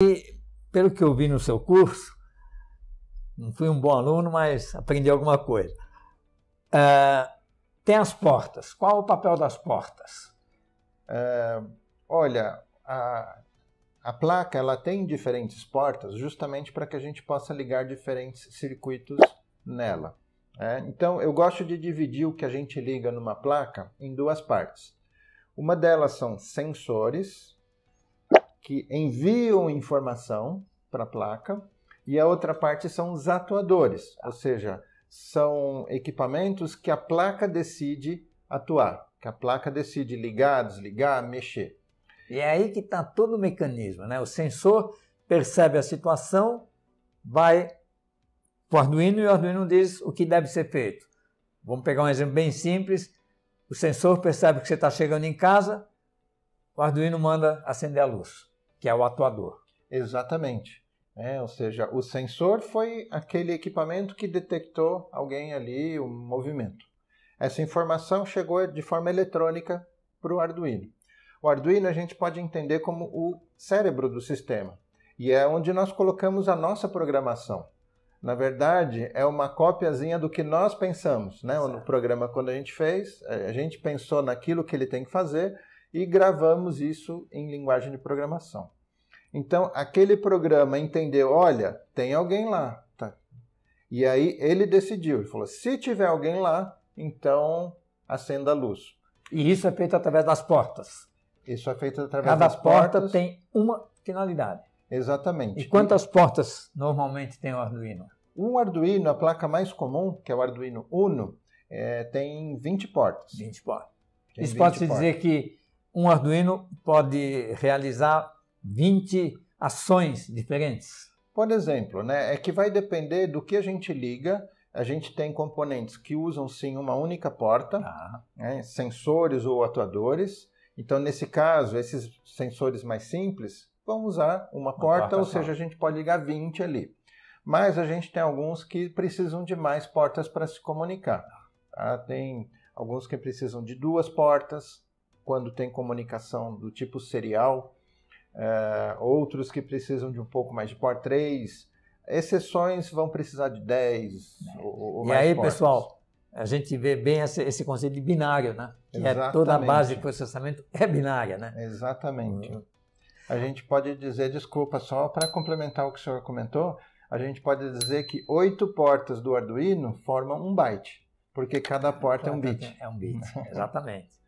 E, pelo que eu vi no seu curso, não fui um bom aluno, mas aprendi alguma coisa. Uh, tem as portas. Qual o papel das portas? Uh, olha, a, a placa ela tem diferentes portas justamente para que a gente possa ligar diferentes circuitos nela. É, então, eu gosto de dividir o que a gente liga numa placa em duas partes. Uma delas são sensores, que enviam informação para a placa, e a outra parte são os atuadores, ou seja, são equipamentos que a placa decide atuar, que a placa decide ligar, desligar, mexer. E é aí que está todo o mecanismo, né? O sensor percebe a situação, vai para o Arduino e o Arduino diz o que deve ser feito. Vamos pegar um exemplo bem simples. O sensor percebe que você está chegando em casa, o Arduino manda acender a luz que é o atuador. Exatamente. É, ou seja, o sensor foi aquele equipamento que detectou alguém ali, um movimento. Essa informação chegou de forma eletrônica para o Arduino. O Arduino a gente pode entender como o cérebro do sistema e é onde nós colocamos a nossa programação. Na verdade, é uma cópiazinha do que nós pensamos, né? No programa, quando a gente fez, eh, a gente pensou naquilo que ele tem que fazer e gravamos isso em linguagem de programação. Então, aquele programa entendeu, olha, tem alguém lá. Tá. E aí ele decidiu, ele falou, se tiver alguém lá, então acenda a luz. E isso é feito através das portas. Isso é feito através Cada das portas. Cada porta tem uma finalidade. Exatamente. E quantas e... portas normalmente tem o Arduino? Um Arduino, a placa mais comum, que é o Arduino Uno, é, tem 20 portas. 20 portas. Tem Isso 20 pode-se dizer que um Arduino pode realizar 20 ações diferentes? Por exemplo, né, é que vai depender do que a gente liga. A gente tem componentes que usam sim uma única porta, ah. né, sensores ou atuadores. Então, nesse caso, esses sensores mais simples vão usar uma, porta, porta, ou seja, a gente pode ligar 20 ali. Mas a gente tem alguns que precisam de mais portas para se comunicar. Tá? Tem alguns que precisam de duas portas, quando tem comunicação do tipo serial, é, outros que precisam de um pouco mais de por 3, exceções vão precisar de 10 é. ou, ou e mais. E aí, portas. pessoal, a gente vê bem esse, esse conceito de binário, né? Que é Exatamente. é toda a base de processamento é binária, né? Exatamente. Uhum. A gente pode dizer, desculpa, só para complementar o que o senhor comentou, a gente pode dizer que oito portas do Arduino formam um byte, porque cada porta é um bit. É um bit, exatamente.